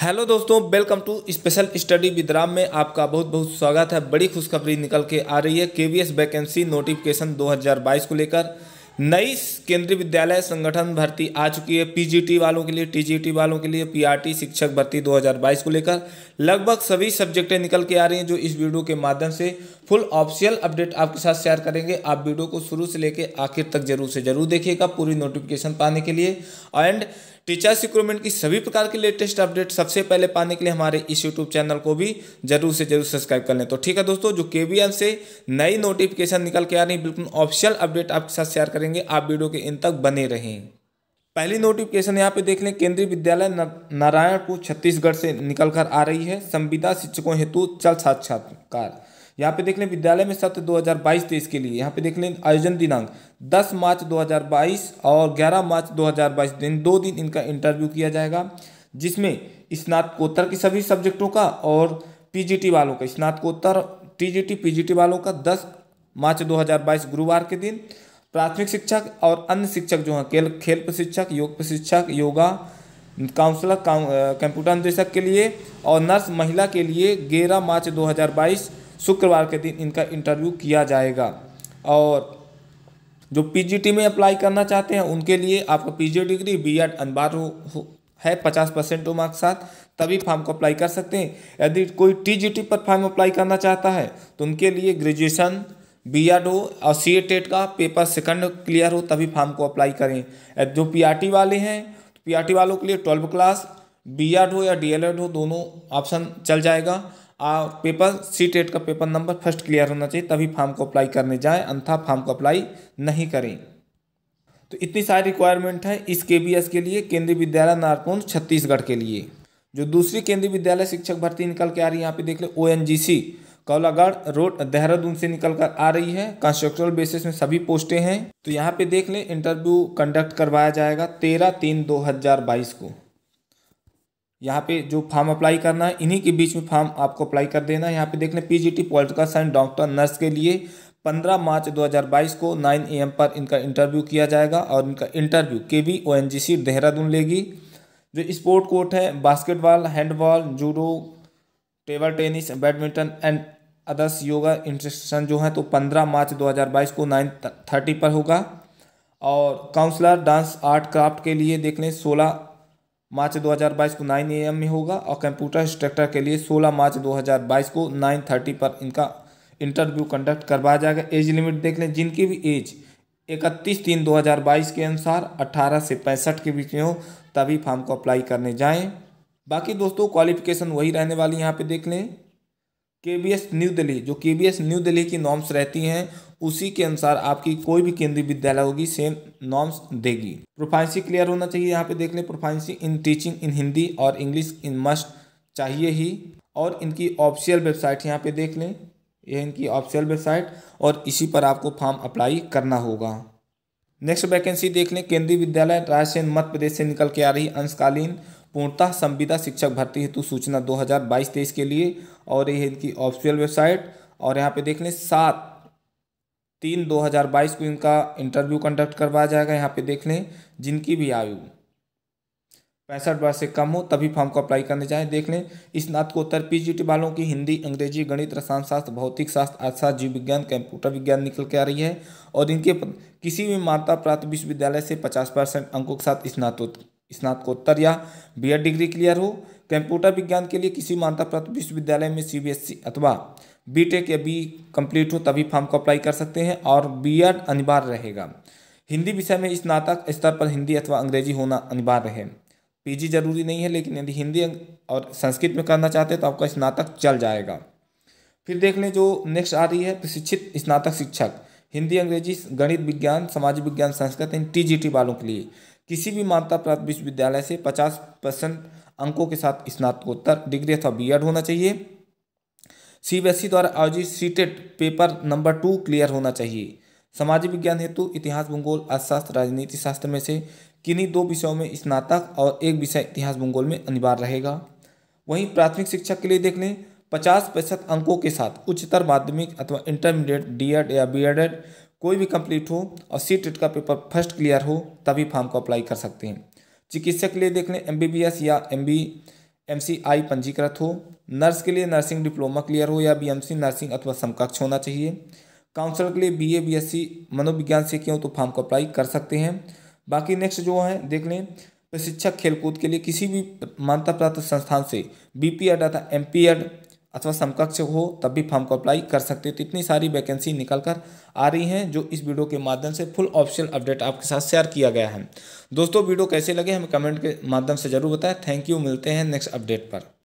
hello दोस्तों welcome to special study with Ram में आपका बहुत बहुत स्वागत है बड़ी खुशखबरी निकल के आ रही है केवीएस वैकेंसी नोटिफिकेशन 2022 को लेकर नई केंद्रीय विद्यालय संगठन भर्ती आ चुकी है पीजीटी वालों के लिए टीजीटी वालों के लिए पीआरटी शिक्षक भर्ती 2022 को लेकर लगभग सभी सब्जेक्टें निकल के आ रही हैं जो इस वीडियो के माध्यम से फुल ऑफिशियल अपडेट आपके साथ शेयर करेंगे आप वीडियो को शुरू से लेकर आखिर तक जरूर से जरूर देखिएगा पूरी नोटिफिकेशन पाने के लिए एंड टीचर रिक्रूटमेंट की सभी प्रकार की लेटेस्ट अपडेट सबसे पहले पाने के लिए हमारे इस यूट्यूब चैनल को भी जरूर से जरूर सब्सक्राइब कर लें तो ठीक है दोस्तों जो के से नई नोटिफिकेशन निकल के आ रही बिल्कुल ऑफिशियल अपडेट आपके साथ शेयर करेंगे आप वीडियो के इन तक बने रहें पहली नोटिफिकेशन यहाँ पे देख लें केंद्रीय विद्यालय नारायणपुर छत्तीसगढ़ से निकलकर आ रही है संविदा शिक्षकों हेतु चल साक्षात्कार यहाँ पे देख लें विद्यालय में सत्र 2022-23 तो के लिए यहाँ पे देख लें आयोजन दिनांक 10 मार्च 2022 और 11 मार्च 2022 दिन दो दिन इनका इंटरव्यू किया जाएगा जिसमें स्नातकोत्तर के सभी सब्जेक्टों का और पीजीटी वालों का स्नातकोत्तर टीजीटी पीजीटी वालों का 10 मार्च 2022 गुरुवार के दिन प्राथमिक शिक्षक और अन्य शिक्षक जो हैं खेल खेल प्रशिक्षक योग प्रशिक्षक योगा काउंसलर कंप्यूटर निदेशक के लिए और नर्स महिला के लिए ग्यारह मार्च दो शुक्रवार के दिन इनका इंटरव्यू किया जाएगा और जो पीजीटी में अप्लाई करना चाहते हैं उनके लिए आपका पीजी डिग्री बी एड अनिवार्य है पचास परसेंट मार्क्स साथ तभी फॉर्म को अप्लाई कर सकते हैं यदि कोई टीजीटी पर फॉर्म अप्लाई करना चाहता है तो उनके लिए ग्रेजुएशन बी एड हो और सी ए e का पेपर सेकंड क्लियर हो तभी फॉर्म को अप्लाई करें जो पी आर टी वाले हैं पी आर टी वालों के लिए ट्वेल्व क्लास बी एड हो या डी एल एड हो दोनों ऑप्शन चल जाएगा और पेपर सी टेट e का पेपर नंबर फर्स्ट क्लियर होना चाहिए तभी फॉर्म को अप्लाई करने जाएं अन्था फॉर्म को अप्लाई नहीं करें तो इतनी सारी रिक्वायरमेंट है इस के के लिए केंद्रीय विद्यालय नारकुंड छत्तीसगढ़ के लिए जो दूसरी केंद्रीय विद्यालय शिक्षक भर्ती निकल के आ रही है यहाँ पे देख ले O N G C Kaulagarh road Dehradun से निकल कर आ रही है कंस्ट्रक्चरल बेसिस में सभी पोस्टें हैं तो यहाँ पे देख लें इंटरव्यू कंडक्ट करवाया जाएगा तेरह तीन दो हज़ार बाईस को यहाँ पे जो फॉर्म अप्लाई करना है इन्हीं के बीच में फॉर्म आपको अप्लाई कर देना है यहाँ पे देख लें T political science doctor nurse के लिए 15 मार्च 2022 को 9 एम पर इनका इंटरव्यू किया जाएगा और इनका interview K V O N G C Dehradun लेगी जो स्पोर्ट कोर्ट है basketball handball judo table tennis badminton and others yoga institution जो है तो पंद्रह मार्च दो हज़ार बाईस को नाइन थर्टी पर होगा और काउंसलर डांस आर्ट क्राफ्ट के लिए देख लें सोलह मार्च 2022 को 9 एएम में होगा और कंप्यूटर इंस्ट्रक्टर के लिए 16 मार्च 2022 को 9:30 पर इनका इंटरव्यू कंडक्ट करवाया जाएगा एज लिमिट देख लें जिनकी भी एज इकतीस तीन 2022 के अनुसार 18 से पैंसठ के बीच में हो तभी फॉर्म को अप्लाई करने जाएं बाकी दोस्तों क्वालिफिकेशन वही रहने वाली यहाँ पे देख लें के बी एस न्यू दिल्ली जो के बी एस न्यू दिल्ली की नॉर्म्स रहती हैं उसी के अनुसार आपकी कोई भी केंद्रीय विद्यालय होगी सेम नॉर्म्स देगी प्रोफाइंसी क्लियर होना चाहिए यहाँ पे देख लें प्रोफाइंसी इन टीचिंग इन हिंदी और इंग्लिश इन मस्ट चाहिए ही और इनकी ऑफिशियल वेबसाइट यहाँ पे देख लें यह इनकी ऑफिशियल वेबसाइट और इसी पर आपको फॉर्म अप्लाई करना होगा नेक्स्ट वैकेंसी देख लें केंद्रीय विद्यालय रायसेन मध्य प्रदेश से निकल के आ रही अंशकालीन पूर्णतः संविदा शिक्षक भर्ती हेतु सूचना 2022 हजार के लिए और यह इनकी ऑफिशियल वेबसाइट और यहाँ पे देख लें सात तीन दो हज़ार बाईस को इनका इंटरव्यू कंडक्ट करवाया जाएगा यहाँ पे देख लें जिनकी भी आयु पैंसठ वर्ष से कम हो तभी फॉर्म को अप्लाई करने जाएं देख लें स्नातकोत्तर टी वालों की हिंदी अंग्रेजी गणित रसायन शास्त्र भौतिक शास्त्र अर्थशास्त्र जीव विज्ञान कंप्यूटर विज्ञान निकल के आ रही है और इनके किसी भी मान्यता प्राप्त विश्वविद्यालय से पचास परसेंट अंकों के साथ स्नातोत्तर स्नातकोत्तर या बी डिग्री क्लियर हो कंप्यूटर विज्ञान के लिए किसी मान्यता प्राप्त विश्वविद्यालय में सी e अथवा बीटेक या बी कंप्लीट हो तभी फॉर्म को अप्लाई कर सकते हैं और बीएड अनिवार्य रहेगा हिंदी विषय में स्नातक स्तर पर हिंदी अथवा अंग्रेजी होना अनिवार्य है पीजी जरूरी नहीं है लेकिन यदि हिंदी अं- और संस्कृत में करना चाहते हैं तो आपका स्नातक चल जाएगा फिर देख लें जो नेक्स्ट आ रही है प्रशिक्षित स्नातक शिक्षक हिंदी अंग्रेजी गणित विज्ञान सामाजिक विज्ञान संस्कृत इन टी वालों के लिए किसी भी मान्यता प्राप्त विश्वविद्यालय से पचास परसेंट अंकों के साथ स्नातकोत्तर डिग्री अथवा बी होना चाहिए सीबीएसई द्वारा आयोजित CTET paper number two clear होना चाहिए सामाजिक विज्ञान हेतु इतिहास भूगोल अर्थशास्त्र राजनीति शास्त्र में से किन्हीं दो विषयों में स्नातक और एक विषय इतिहास भूगोल में अनिवार्य रहेगा वहीं प्राथमिक शिक्षा के लिए देख लें पचास प्रतिशत अंकों के साथ उच्चतर माध्यमिक अथवा इंटरमीडिएट डीएड या बीएडेड कोई भी कंप्लीट हो और सी टेट का पेपर फर्स्ट क्लियर हो तभी फॉर्म को अप्लाई कर सकते हैं चिकित्सक के लिए देख लें एम या एम एमसीआई पंजीकृत हो नर्स के लिए नर्सिंग डिप्लोमा क्लियर हो या बीएमसी नर्सिंग अथवा समकक्ष होना चाहिए काउंसलर के लिए बीए बीएससी मनोविज्ञान से क्यों तो फॉर्म को अप्लाई कर सकते हैं बाकी नेक्स्ट जो है देख लें प्रशिक्षक खेलकूद के लिए किसी भी मान्यता प्राप्त संस्थान से बी पी एड अथा एम पी एड अथवा समकक्ष हो तब भी फॉर्म को अप्लाई कर सकते हो तो इतनी सारी वैकेंसी निकल कर आ रही हैं जो इस वीडियो के माध्यम से फुल ऑप्शनल अपडेट आपके साथ शेयर किया गया है दोस्तों वीडियो कैसे लगे हमें कमेंट के माध्यम से जरूर बताएं थैंक यू मिलते हैं नेक्स्ट अपडेट पर